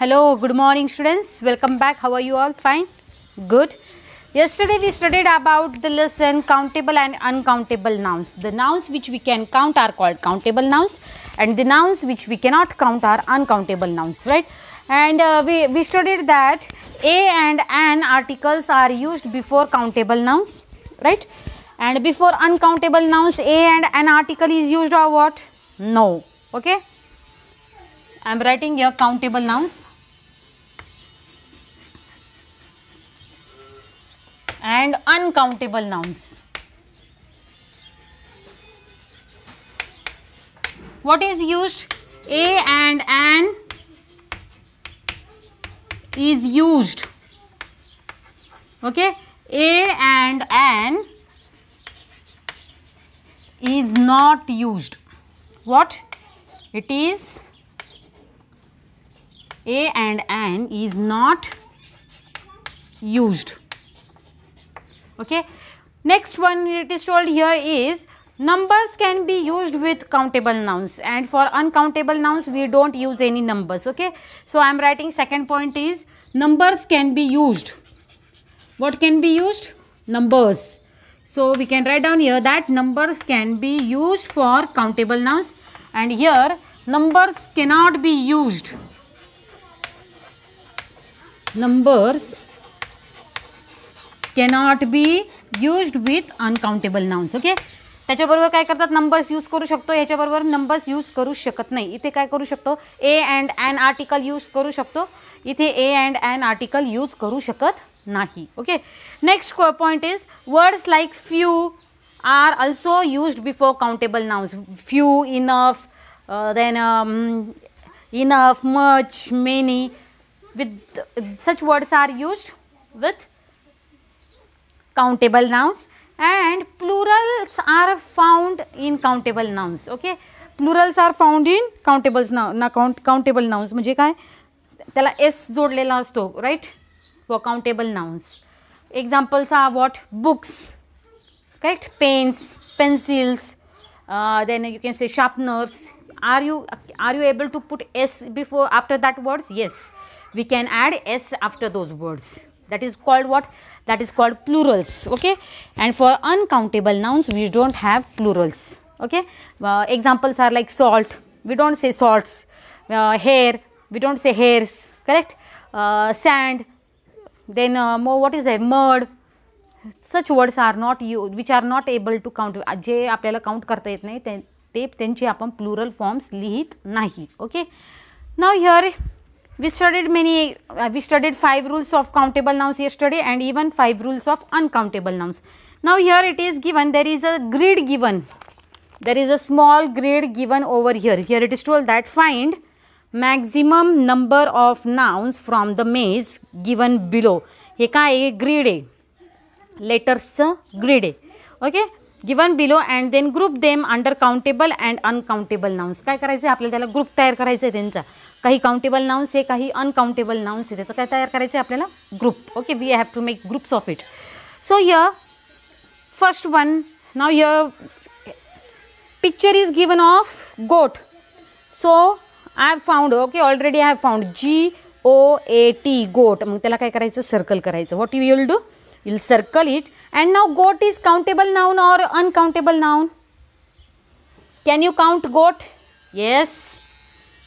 hello good morning students welcome back how are you all fine good yesterday we studied about the lesson countable and uncountable nouns the nouns which we can count are called countable nouns and the nouns which we cannot count are uncountable nouns right and uh, we we studied that a and an articles are used before countable nouns right and before uncountable nouns a and an article is used or what no okay I am writing here countable nouns and uncountable nouns. What is used? A and an is used. Okay. A and an is not used. What? It is a and an is not used okay next one it is told here is numbers can be used with countable nouns and for uncountable nouns we don't use any numbers okay so i am writing second point is numbers can be used what can be used numbers so we can write down here that numbers can be used for countable nouns and here numbers cannot be used numbers cannot be used with uncountable nouns okay त्याच्याबरोबर काय करतात numbers use करू शकतो याच्याबरोबर numbers use करू शकत नाही इथे काय करू शकतो a and an article use करू शकतो इथे a and an article use करू शकत नाही okay next point is words like few are also used before countable nouns few enough then enough much many with such words are used with countable nouns and plurals are found in countable nouns okay plurals are found in countables now count countable nouns म्हणजे काय त्याला s जोडलेला असतो right for countable nouns examples are what books correct pens pencils uh, then you can say sharpeners are you are you able to put s before after that words yes we can add s after those words that is called what that is called plurals okay and for uncountable nouns we don't have plurals okay uh, examples are like salt we don't say salts uh, hair we don't say hairs correct uh, sand then uh, more what is there mud such words are not you which are not able to count uh, जे आपल्याला count करता येत नाही ते त्यांचे आपण plural forms लिहित नाही okay? Now here. we studied many uh, we studied five rules of countable nouns yesterday and even five rules of uncountable nouns now here it is given there is a grid given there is a small grid given over here here it is told that find maximum number of nouns from the maze given below हे काय आहे grid आहे लेटर्सचं grid आहे okay given below and then group them under countable and uncountable nouns काय करायचं आहे आपल्याला त्याला ग्रुप तयार करायचा आहे त्यांचा काही काउंटेबल नाउन्स आहे काही अनकाउंटेबल नाउन्स आहे त्याचं काय तयार करायचं आहे आपल्याला group okay we have to make groups of it so य फर्स्ट वन नाव य picture is given of goat so I have found okay already I have found g o a t goat मग त्याला काय करायचं circle करायचं what you will do will circle it and नाव goat is countable noun और uncountable noun can you count goat yes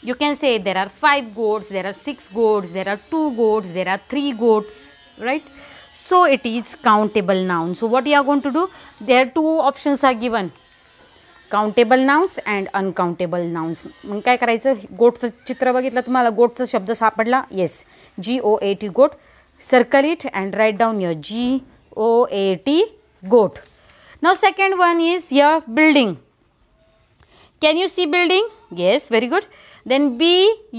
You can say there are five goats, there are six goats, there are two goats, there are three goats, right? So it is countable noun. So what you are going to do? There are two options are given. Countable nouns and uncountable nouns. What do you Goat chitra bagitla tumhala goat cha shabda Yes. G-O-A-T goat. Circle it and write down your G-O-A-T goat. Now second one is your building. Can you see building? Yes, very good then B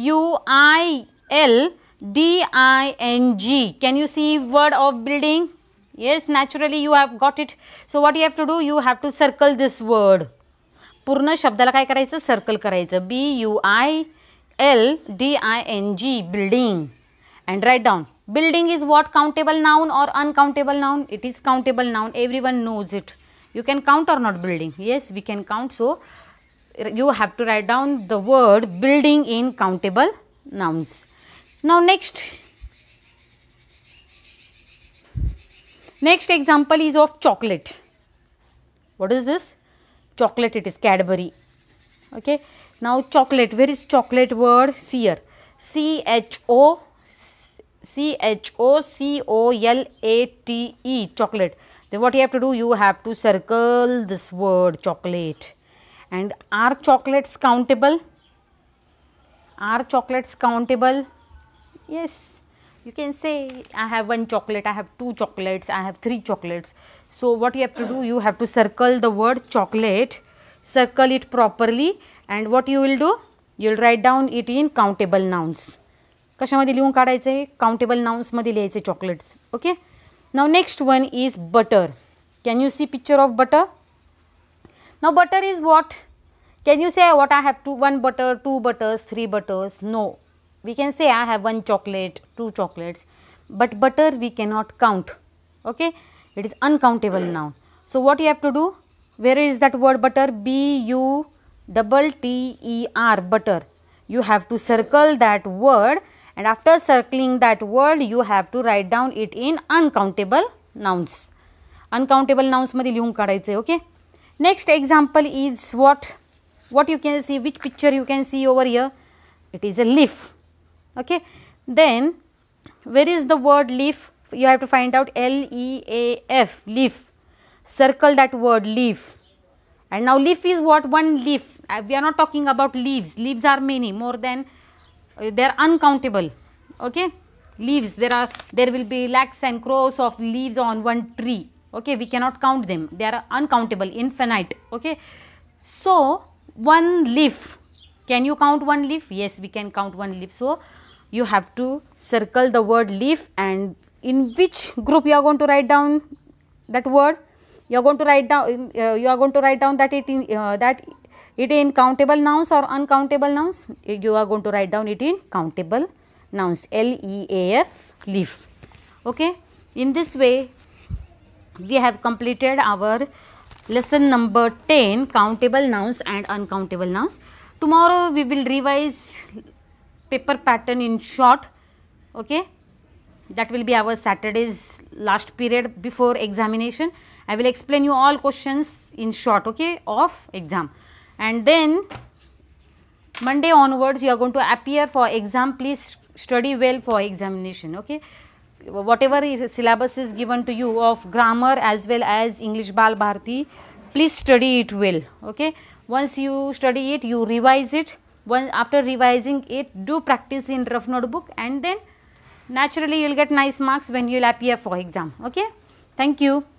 U I L D I N G. Can you see word of building? Yes, naturally you have got it. So what you have to do? You have to circle this word. Purna shabdala kai karayacha circle karayacha. B U I L D I N G building. And write down. Building is what countable noun or uncountable noun? It is countable noun. Everyone knows it. You can count or not building? Yes, we can count. So you have to write down the word building in countable nouns. Now next next example is of chocolate. What is this? Chocolate it is Cadbury. Okay. Now chocolate where is chocolate word? See here. C H O C H O C O L A T E chocolate. Then what you have to do? You have to circle this word chocolate and are chocolates countable are chocolates countable yes you can say i have one chocolate i have two chocolates i have three chocolates so what you have to do you have to circle the word chocolate circle it properly and what you will do you will write down it in countable nouns कशामध्ये लिहून काढायचं आहे countable नाउन्समध्ये लिहायचे chocolates. Okay. Now next one is butter. Can you see picture of butter? Now, butter is what? Can you say what I have two, one butter, two butters, three butters? No. We can say I have one chocolate, two chocolates, but butter we cannot count. Okay. It is uncountable noun. So, what you have to do? Where is that word butter? B U double T E R butter. You have to circle that word and after circling that word you have to write down it in uncountable nouns. Uncountable नाउन्समध्ये लिहून काढायचे okay next example is what what you can see which picture you can see over here it is a leaf okay then where is the word leaf you have to find out L E A F leaf circle that word leaf and now leaf is what one leaf uh, we are not talking about leaves leaves are many more than uh, they are uncountable okay leaves there are there will be lakhs and crores of leaves on one tree okay we cannot count them they are uncountable infinite okay so one leaf can you count one leaf yes we can count one leaf so you have to circle the word leaf and in which group you are going to write down that word you are going to write down uh, you are going to write down that it in uh, that it in countable nouns or uncountable nouns you are going to write down it in countable nouns l e a f leaf okay in this way we have completed our lesson number 10 countable nouns and uncountable nouns tomorrow we will revise paper pattern in short okay that will be our saturday's last period before examination i will explain you all questions in short okay of exam and then monday onwards you are going to appear for exam please study well for examination okay whatever is, syllabus is given to you of grammar as well as English Bal Bharati, please study it well. Okay. Once you study it, you revise it. Once after revising it, do practice in rough notebook and then naturally you will get nice marks when you will appear for exam. Okay. Thank you.